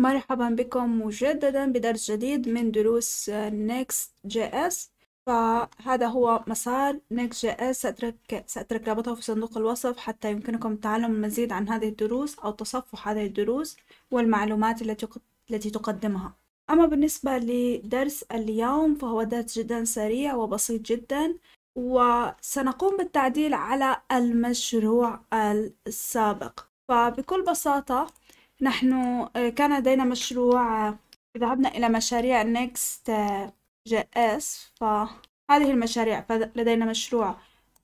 مرحبا بكم مجددا بدرس جديد من دروس جي اس فهذا هو مسار جي اس سأترك, سأترك رابطه في صندوق الوصف حتى يمكنكم التعلم المزيد عن هذه الدروس أو تصفح هذه الدروس والمعلومات التي التي تقدمها أما بالنسبة لدرس اليوم فهو درس جدا سريع وبسيط جدا وسنقوم بالتعديل على المشروع السابق فبكل بساطة نحن آه، كان لدينا مشروع آه، ذهبنا إلى مشاريع آه، جي إس فهذه المشاريع فلدينا مشروع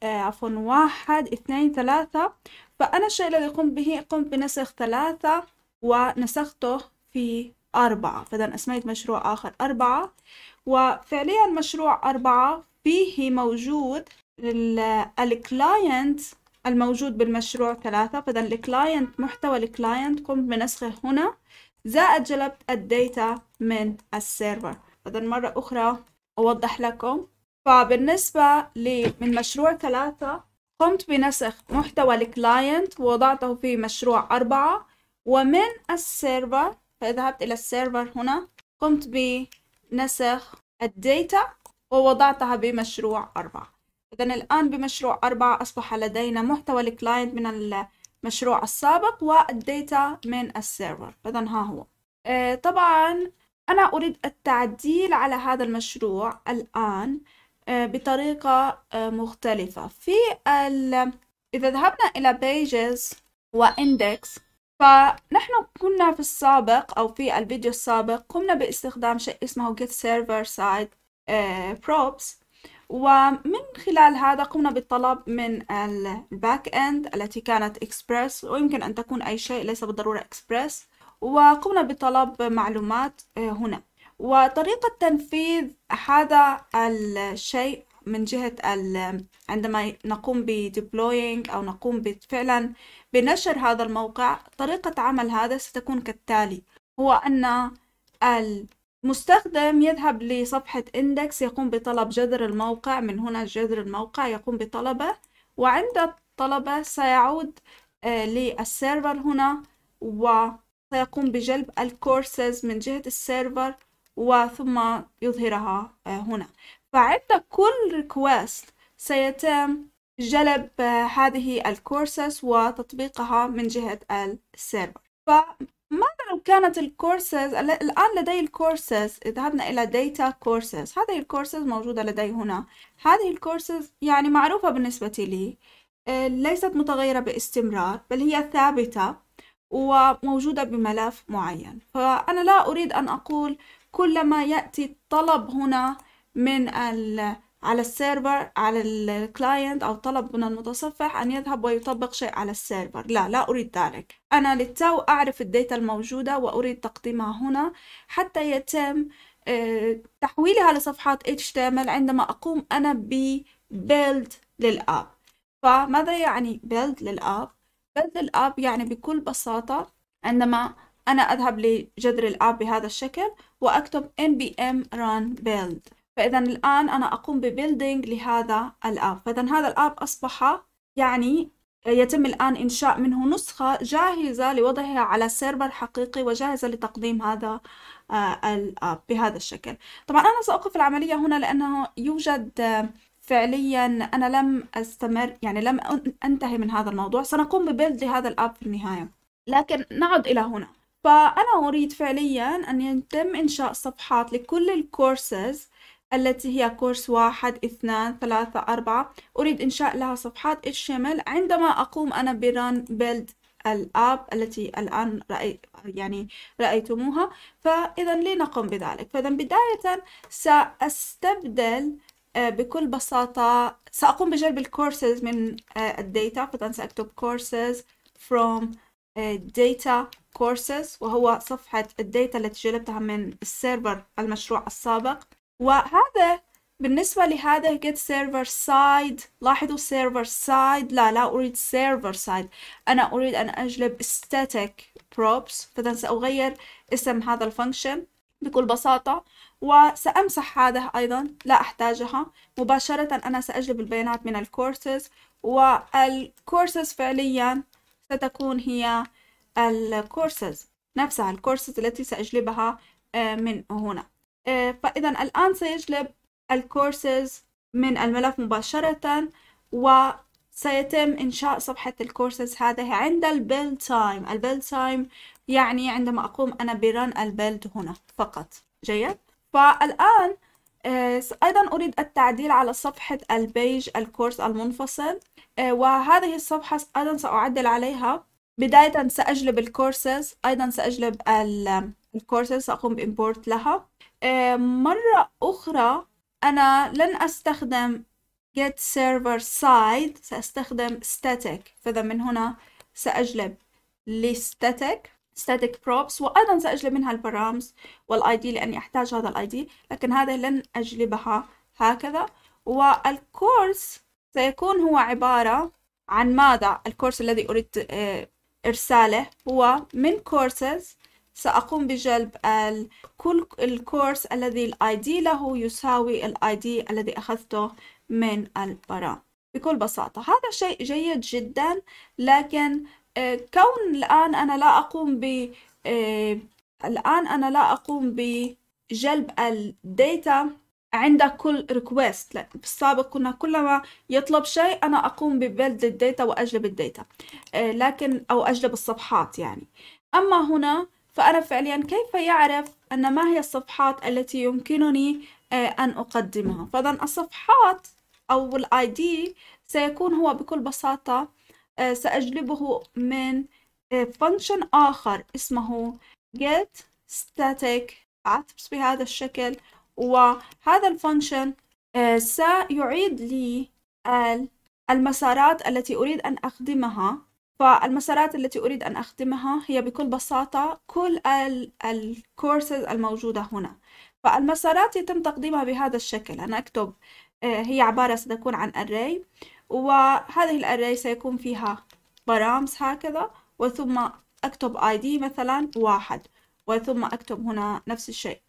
عفوا واحد اثنين ثلاثة فأنا الشيء الذي قمت به قمت بنسخ ثلاثة ونسخته في أربعة فإذا أسميت مشروع آخر أربعة وفعليا مشروع أربعة فيه موجود الكلاينت الموجود بالمشروع ثلاثة فإذا الكلاينت محتوى الكلاينت قمت بنسخه هنا زائد جلبت الداتا من السيرفر فإذا مرة أخرى أوضح لكم فبالنسبة من مشروع ثلاثة قمت بنسخ محتوى الكلاينت ووضعته في مشروع أربعة ومن السيرفر فذهبت إلى السيرفر هنا قمت بنسخ الداتا ووضعتها بمشروع أربعة إذا الآن بمشروع أربعة أصبح لدينا محتوى الكلاينت من المشروع السابق والديتا من السيرفر إذا ها هو آه، طبعا أنا أريد التعديل على هذا المشروع الآن آه، بطريقة آه، مختلفة في إذا ذهبنا إلى pages وإندكس فنحن كنا في السابق أو في الفيديو السابق قمنا باستخدام شيء اسمه get server side props ومن خلال هذا قمنا بالطلب من الباك اند التي كانت اكسبرس ويمكن أن تكون أي شيء ليس بالضرورة اكسبرس وقمنا بطلب معلومات آه، هنا وطريقة تنفيذ هذا الشيء من جهة عندما نقوم بديبلوينج أو نقوم فعلا بنشر هذا الموقع طريقة عمل هذا ستكون كالتالي هو أن ال مستخدم يذهب لصفحة إندكس يقوم بطلب جذر الموقع من هنا جذر الموقع يقوم بطلبه وعند الطلبة سيعود آه، للسيرفر هنا وسيقوم بجلب الكورسز من جهة السيرفر وثم يظهرها آه، هنا فعند كل ريكوست سيتم جلب آه، هذه الكورسز وتطبيقها من جهة السيرفر كانت الكورسز الآن لدي الكورسز ذهبنا إلى داتا كورسز هذه الكورسز موجودة لدي هنا هذه الكورسز يعني معروفة بالنسبة لي آه، ليست متغيرة باستمرار بل هي ثابتة وموجودة بملف معين فأنا لا أريد أن أقول كلما يأتي طلب هنا من ال على السيرفر على الكلاينت أو طلب من المتصفح أن يذهب ويطبق شيء على السيرفر لا لا أريد ذلك أنا للتو أعرف الداتا الموجودة وأريد تقديمها هنا حتى يتم آه، تحويلها لصفحات HTML عندما أقوم أنا ب build للآب فماذا يعني build للآب؟ build للآب يعني بكل بساطة عندما أنا أذهب لجذر الآب بهذا الشكل وأكتب npm run build فإذا الآن أنا أقوم ببيلدينج لهذا الآب فإذا هذا الآب أصبح يعني يتم الآن إنشاء منه نسخة جاهزة لوضعها على سيرفر حقيقي وجاهزة لتقديم هذا آه، الآب بهذا الشكل طبعا أنا سأوقف العملية هنا لأنه يوجد آه، فعليا أنا لم أستمر يعني لم أنتهي من هذا الموضوع سنقوم ببيلد لهذا الآب في النهاية لكن نعد إلى هنا فأنا أريد فعليا أن يتم إنشاء صفحات لكل الكورسز التي هي كورس واحد اثنان ثلاثة أربعة أريد إنشاء لها صفحات HTML عندما أقوم أنا بران بيلد الآب التي الآن رأي يعني رأيتموها فإذا لنقم بذلك فإذا بداية سأستبدل آه، بكل بساطة سأقوم بجلب الكورسز من آه، الداتا فإذا سأكتب courses from آه، data courses وهو صفحة الداتا التي جلبتها من السيرفر المشروع السابق وهذا بالنسبة لهذا get server side لاحظوا server side لا لا أريد server side أنا أريد أن أجلب static props فإذا سأغير اسم هذا الفانكشن بكل بساطة وسأمسح هذا أيضا لا أحتاجها مباشرة أنا سأجلب البيانات من الكورسز والكورسز فعليا ستكون هي الكورسز نفسها الكورسز التي سأجلبها آه، من هنا آه، فإذا الآن سيجلب الكورسز من الملف مباشرة وسيتم إنشاء صفحة الكورسز هذه عند البيل تايم البيل تايم يعني عندما أقوم أنا برن البيلد هنا فقط جيد فالآن آه، أيضا أريد التعديل على صفحة البيج الكورس المنفصل آه، وهذه الصفحة أيضا سأعدل عليها بداية سأجلب الكورسز أيضا سأجلب الكورسز سأقوم بإمبورت لها آه، مرة أخرى أنا لن أستخدم get server side سأستخدم static فإذا من هنا سأجلب لstatic static props وأيضا سأجلب منها البرامز والID لأني أحتاج هذا الID لكن هذا لن أجلبها هكذا والكورس سيكون هو عبارة عن ماذا الكورس الذي أريد آه، إرساله هو من courses سأقوم بجلب كل الكورس الذي الاي دي له يساوي الاي دي الذي أخذته من البراء بكل بساطة هذا شيء جيد جدا لكن آه، كون الآن أنا لا أقوم ب آه، الآن أنا لا أقوم بجلب Data عند كل ريكويست بالسابق كنا كلما يطلب شيء أنا أقوم ببلد الداتا وأجلب الداتا آه، لكن أو أجلب الصفحات يعني أما هنا فأنا فعليا كيف يعرف أن ما هي الصفحات التي يمكنني آه، أن أقدمها فإذا الصفحات أو الاي سيكون هو بكل بساطة آه، سأجلبه من فانكشن آه، آخر اسمه get static عطبس بهذا الشكل وهذا الفانكشن سيعيد لي المسارات التي أريد أن أخدمها فالمسارات التي أريد أن أخدمها هي بكل بساطة كل الكورسز الموجودة هنا فالمسارات يتم تقديمها بهذا الشكل أنا أكتب آه، هي عبارة ستكون عن array وهذه الاري سيكون فيها برامز هكذا وثم أكتب ID مثلا واحد وثم أكتب هنا نفس الشيء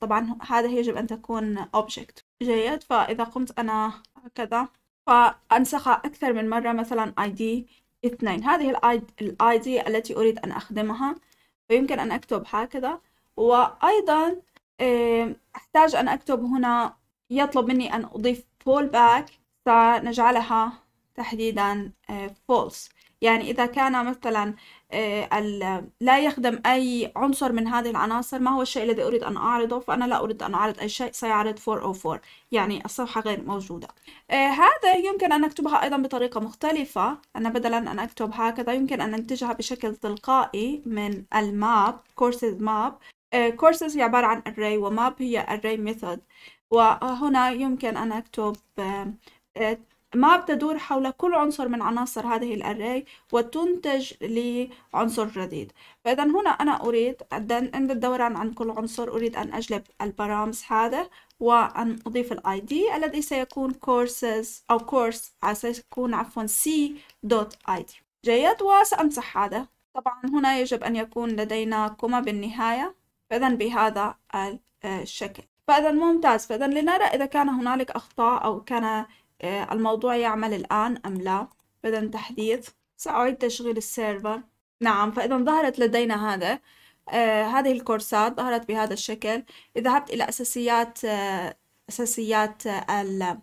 طبعا هذا يجب أن تكون object جيد فإذا قمت أنا هكذا فأنسخ أكثر من مرة مثلا ID اثنين هذه الاي دي التي أريد أن أخدمها فيمكن أن أكتب هكذا وأيضا أحتاج أن أكتب هنا يطلب مني أن أضيف فول باك فنجعلها تحديدا false يعني إذا كان مثلا آه، لا يخدم أي عنصر من هذه العناصر ما هو الشيء الذي أريد أن أعرضه فأنا لا أريد أن أعرض أي شيء سيعرض 404 يعني الصفحة غير موجودة آه، هذا يمكن أن أكتبها أيضا بطريقة مختلفة أنا بدلا أن أكتب هكذا يمكن أن أنتجها بشكل تلقائي من الماب courses map آه، courses هي عبارة عن array وماب هي array method وهنا يمكن أن أكتب ما بتدور حول كل عنصر من عناصر هذه الأري وتنتج لي عنصر جديد فإذا هنا أنا أريد عند الدوران عن كل عنصر أريد أن أجلب البارامز هذا وأن أضيف الاي دي الذي سيكون courses أو course آه، سيكون عفوا c.id جيد وسأمسح هذا طبعا هنا يجب أن يكون لدينا كوما بالنهاية فإذا بهذا آه، الشكل فإذا ممتاز فإذا لنرى إذا كان هنالك أخطاء أو كان آه، الموضوع يعمل الآن أم لا بدنا تحديث سأعيد تشغيل السيرفر نعم فإذا ظهرت لدينا هذا آه هذه الكورسات ظهرت بهذا الشكل إذا ذهبت إلى أساسيات آه أساسيات آه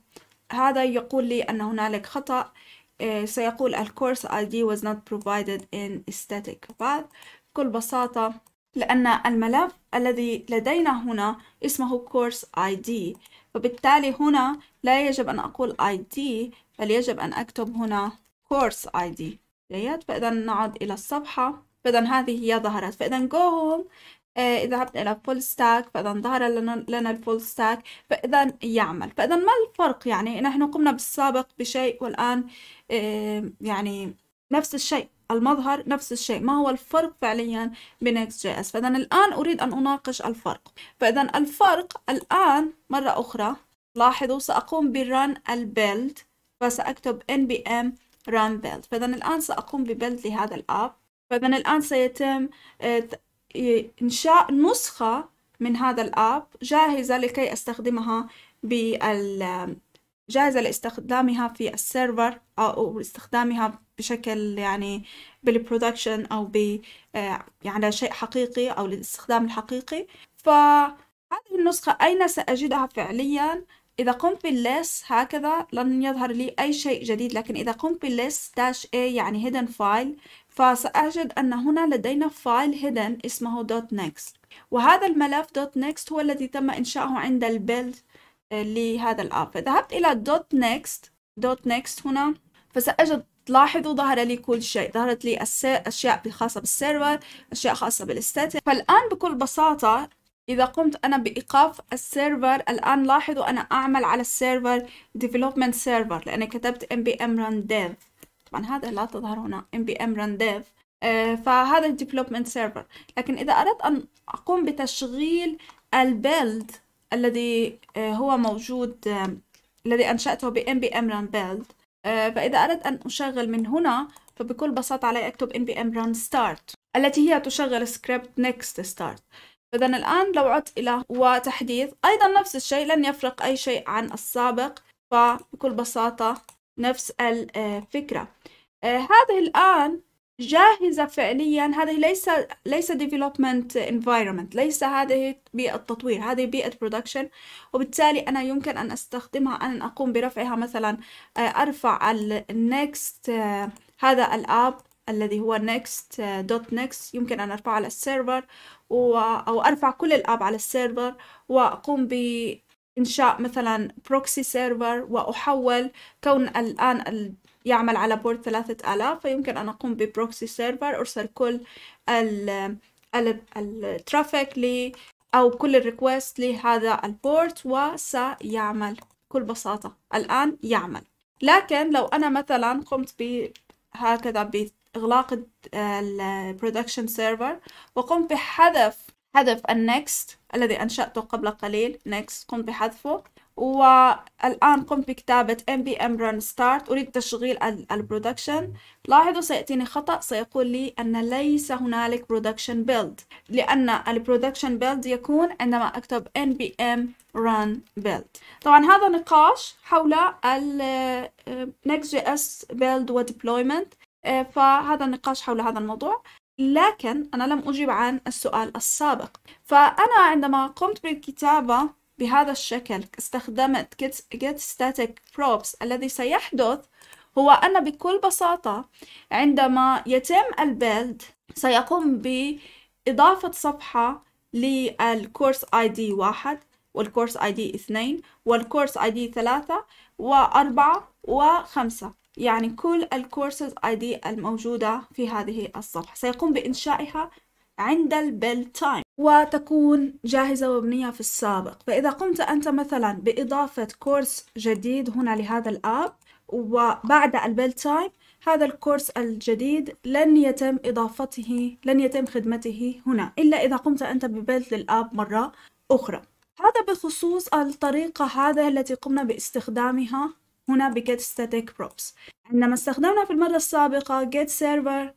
هذا يقول لي أن هنالك خطأ آه سيقول الكورس ID was not provided in static path بكل بساطة لأن الملف الذي لدينا هنا اسمه course ID وبالتالي هنا لا يجب أن أقول ID بل يجب أن أكتب هنا course ID جيد فإذا نعد إلى الصفحة فإذا هذه هي ظهرت فإذا go home إذا آه، ذهبت إلى full stack فإذا ظهر لنا الفول ستاك فإذا يعمل فإذا ما الفرق يعني نحن قمنا بالسابق بشيء والآن آه، يعني نفس الشيء المظهر نفس الشيء ما هو الفرق فعليا بنكست جي اس فإذا الآن أريد أن أناقش الفرق فإذا الفرق الآن مرة أخرى لاحظوا سأقوم برن البيلد فسأكتب ام run build فإذا الآن سأقوم ببيلد لهذا الآب فإذا الآن سيتم آه، إنشاء نسخة من هذا الآب جاهزة لكي أستخدمها بال جاهزة لاستخدامها في السيرفر أو استخدامها بشكل يعني بالبرودكشن أو ب آه، يعني شيء حقيقي أو للاستخدام الحقيقي فهذه النسخة أين سأجدها فعليا؟ إذا قمت بالليس هكذا لن يظهر لي أي شيء جديد لكن إذا قمت بالليس داش A يعني hidden file فسأجد أن هنا لدينا فايل hidden اسمه .next وهذا الملف .next هو الذي تم إنشاؤه عند البيلد لهذا الآب فذهبت إلى دوت نيكست دوت نيكست هنا فسأجد تلاحظوا ظهر لي كل شيء ظهرت لي أشياء خاصة بالسيرفر أشياء خاصة بالستاتيك فالآن بكل بساطة إذا قمت أنا بإيقاف السيرفر الآن لاحظوا أنا أعمل على السيرفر development server لأني كتبت npm run dev طبعا هذا لا تظهر هنا npm run dev آه، فهذا development server لكن إذا أردت أن أقوم بتشغيل البيلد الذي آه، هو موجود آه، الذي أنشأته ب npm run build آه، فإذا أردت أن أشغل من هنا فبكل بساطة علي أكتب npm run start التي هي تشغل سكريبت next start إذا الآن لو عدت إلى وتحديث أيضا نفس الشيء لن يفرق أي شيء عن السابق فبكل بساطة نفس الفكرة هذه الآن جاهزة فعليا هذه ليس ليس development environment ليس هذه بيئة تطوير هذه بيئة production وبالتالي أنا يمكن أن أستخدمها أن أقوم برفعها مثلا آه، أرفع النكست آه، هذا الآب الذي هو next دوت آه، next يمكن أن أرفعه على السيرفر و... أو أرفع كل الآب على السيرفر وأقوم بإنشاء مثلا بروكسي سيرفر وأحول كون الآن يعمل على بورت 3000 فيمكن أن أقوم ببروكسي سيرفر أرسل كل الترافيك لي أو كل الريكوست لهذا البورت وسيعمل بكل بساطة الآن يعمل لكن لو أنا مثلا قمت هكذا بإغلاق البرودكشن سيرفر وقمت بحذف حذف النكست الذي أنشأته قبل قليل next قمت بحذفه والآن قمت بكتابة npm run start أريد تشغيل البرودكشن لاحظوا سيأتيني خطأ سيقول لي أن ليس هنالك برودكشن بيلد لأن البرودكشن بيلد يكون عندما أكتب npm run build طبعا هذا نقاش حول ال آه، Next.js build و deployment آه، فهذا النقاش حول هذا الموضوع لكن أنا لم أجيب عن السؤال السابق فأنا عندما قمت بالكتابة بهذا الشكل استخدمت get static props الذي سيحدث هو أن بكل بساطة عندما يتم البيلد سيقوم بإضافة صفحة للكورس اي دي واحد والكورس اي دي اثنين والكورس اي دي ثلاثة وأربعة وخمسة يعني كل الكورسز اي دي الموجودة في هذه الصفحة سيقوم بإنشائها عند البيل تايم وتكون جاهزة ومبنية في السابق فإذا قمت أنت مثلا بإضافة كورس جديد هنا لهذا الآب وبعد البيل تايم هذا الكورس الجديد لن يتم إضافته لن يتم خدمته هنا إلا إذا قمت أنت ببيلت للآب مرة أخرى هذا بخصوص الطريقة هذه التي قمنا باستخدامها هنا بجيت static props عندما استخدمنا في المرة السابقة get server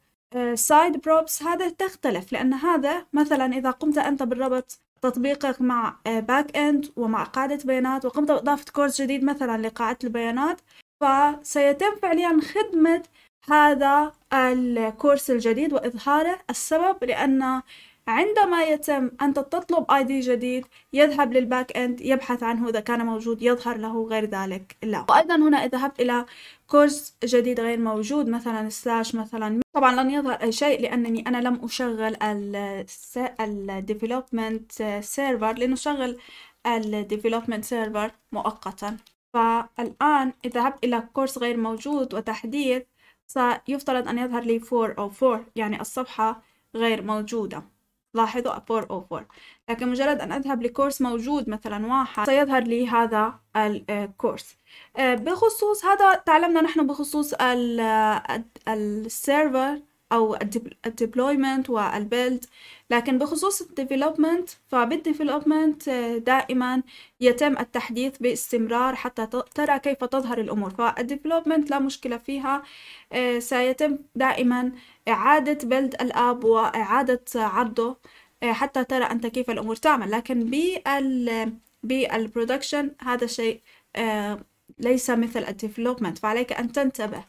سايد بروبس هذا تختلف لأن هذا مثلا إذا قمت أنت بالربط تطبيقك مع باك آه، اند ومع قاعدة بيانات وقمت بإضافة كورس جديد مثلا لقاعدة البيانات فسيتم فعليا خدمة هذا الكورس الجديد وإظهاره السبب لأن عندما يتم أن تطلب اي دي جديد يذهب للباك اند يبحث عنه إذا كان موجود يظهر له غير ذلك لا وأيضا هنا إذا ذهبت إلى كورس جديد غير موجود مثلا سلاش مثلا طبعا لن يظهر أي شيء لأنني أنا لم أشغل الديفلوبمنت سيرفر لنشغل الديفلوبمنت سيرفر مؤقتا فالآن إذا ذهبت إلى كورس غير موجود وتحديث سيفترض أن يظهر لي 404 يعني الصفحة غير موجودة لاحظوا a pour oh لكن مجرد أن أذهب لكورس موجود مثلا واحد سيظهر لي هذا الكورس آه، آه، بخصوص هذا تعلمنا نحن بخصوص السيرفر آه، أو الديبلويمنت والبيلد لكن بخصوص الديفلوبمنت فبالديفلوبمنت آه، دائما يتم التحديث باستمرار حتى ترى كيف تظهر الأمور فالديفلوبمنت لا مشكلة فيها آه، سيتم دائما إعادة بيلد الآب وإعادة عرضه آه، حتى ترى أنت كيف الأمور تعمل لكن بال بالبرودكشن هذا الشيء ليس مثل الديفلوبمنت فعليك أن تنتبه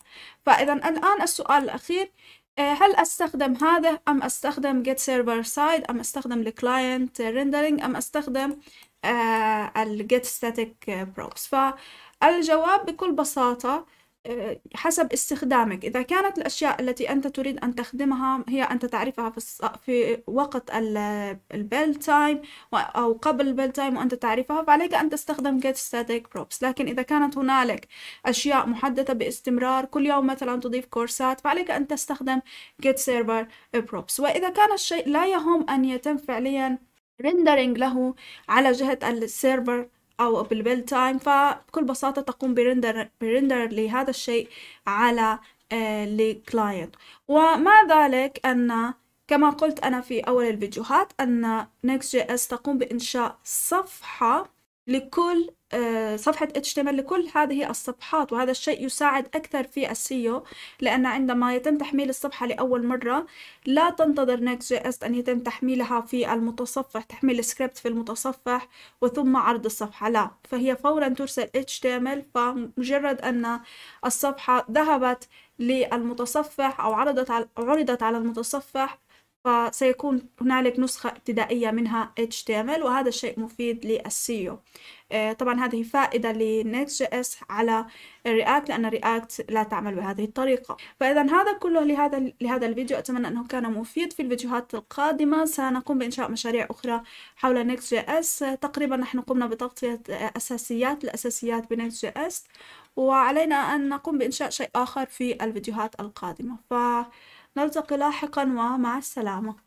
فإذا الآن السؤال الأخير آه، هل استخدم هذا ام استخدم جيت server side ام استخدم client rendering ام استخدم آه، الجيت static props فالجواب بكل بساطة آه، حسب استخدامك إذا كانت الأشياء التي أنت تريد أن تخدمها هي أنت تعرفها في, الص... في وقت البيل تايم أو قبل البيل تايم وأنت تعرفها فعليك أن تستخدم get static props لكن إذا كانت هنالك أشياء محددة باستمرار كل يوم مثلا تضيف كورسات فعليك أن تستخدم get server props وإذا كان الشيء لا يهم أن يتم فعليا rendering له على جهة السيرفر أو بالبيل تايم فبكل بساطة تقوم برندر, برندر لهذا الشيء على الكلاينت آه، ومع ذلك أن كما قلت أنا في أول الفيديوهات أن اس تقوم بإنشاء صفحة لكل آه، صفحة HTML لكل هذه الصفحات وهذا الشيء يساعد أكثر في السيو لأن عندما يتم تحميل الصفحة لأول مرة لا تنتظر نكست جي أن يتم تحميلها في المتصفح تحميل السكريبت في المتصفح وثم عرض الصفحة لا فهي فورا ترسل HTML فمجرد أن الصفحة ذهبت للمتصفح أو عرضت عرضت على المتصفح فسيكون هنالك نسخة ابتدائية منها HTML وهذا الشيء مفيد للسيو آه، طبعا هذه فائدة لنيكس جي اس على الرياكت لأن الرياكت لا تعمل بهذه الطريقة فإذا هذا كله لهذا لهذا الفيديو أتمنى أنه كان مفيد في الفيديوهات القادمة سنقوم بإنشاء مشاريع أخرى حول نيكس جي اس تقريبا نحن قمنا بتغطية أساسيات الأساسيات بنيكس جي اس وعلينا أن نقوم بإنشاء شيء آخر في الفيديوهات القادمة ف نلتقي لاحقا ومع السلامة